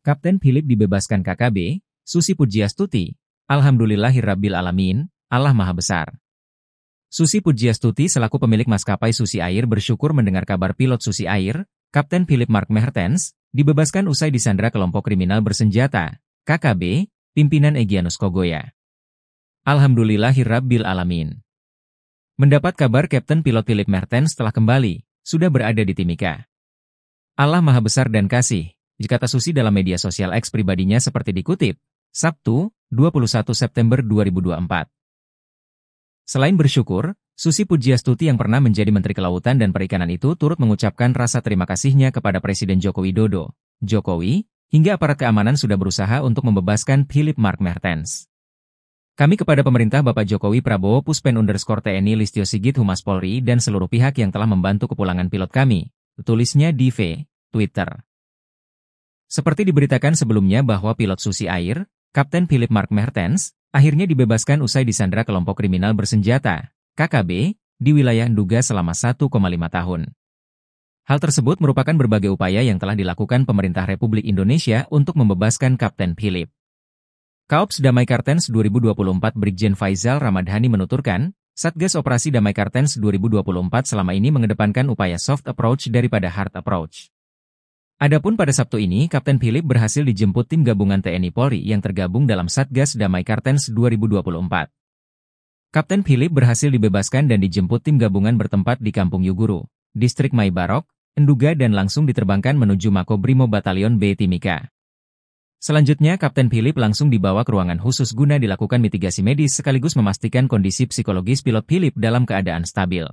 Kapten Philip dibebaskan KKB, Susi Pujiastuti, Alhamdulillahirrabbil Alamin, Allah Maha Besar. Susi Pujiastuti selaku pemilik maskapai Susi Air bersyukur mendengar kabar pilot Susi Air, Kapten Philip Mark Mertens, dibebaskan usai disandra kelompok kriminal bersenjata, KKB, pimpinan Egyanus Kogoya. Alhamdulillahirrabbil Alamin. Mendapat kabar Kapten Pilot Philip Mertens telah kembali, sudah berada di Timika. Allah Maha Besar dan Kasih, kata Susi dalam media sosial X pribadinya seperti dikutip, Sabtu, 21 September 2024. Selain bersyukur, Susi Pujiastuti yang pernah menjadi Menteri Kelautan dan Perikanan itu turut mengucapkan rasa terima kasihnya kepada Presiden Joko Widodo. Jokowi, hingga aparat keamanan sudah berusaha untuk membebaskan Philip Mark Mertens. Kami kepada pemerintah Bapak Jokowi Prabowo Puspen underscore TNI Listio Sigit Humas Polri dan seluruh pihak yang telah membantu kepulangan pilot kami, tulisnya di V, Twitter. Seperti diberitakan sebelumnya bahwa pilot Susi Air, Kapten Philip Mark Mertens, akhirnya dibebaskan usai disandra kelompok kriminal bersenjata, KKB, di wilayah Nduga selama 1,5 tahun. Hal tersebut merupakan berbagai upaya yang telah dilakukan pemerintah Republik Indonesia untuk membebaskan Kapten Philip. Kaops Damai Kartens 2024 Brigjen Faizal Ramadhani menuturkan, Satgas Operasi Damai Kartens 2024 selama ini mengedepankan upaya soft approach daripada hard approach. Adapun pada Sabtu ini, Kapten Philip berhasil dijemput tim gabungan TNI Polri yang tergabung dalam Satgas Damai Kartens 2024. Kapten Philip berhasil dibebaskan dan dijemput tim gabungan bertempat di Kampung Yuguru, Distrik Mai Barok, Enduga dan langsung diterbangkan menuju Makobrimo Batalion B Timika. Selanjutnya, Kapten Philip langsung dibawa ke ruangan khusus guna dilakukan mitigasi medis sekaligus memastikan kondisi psikologis pilot Philip dalam keadaan stabil.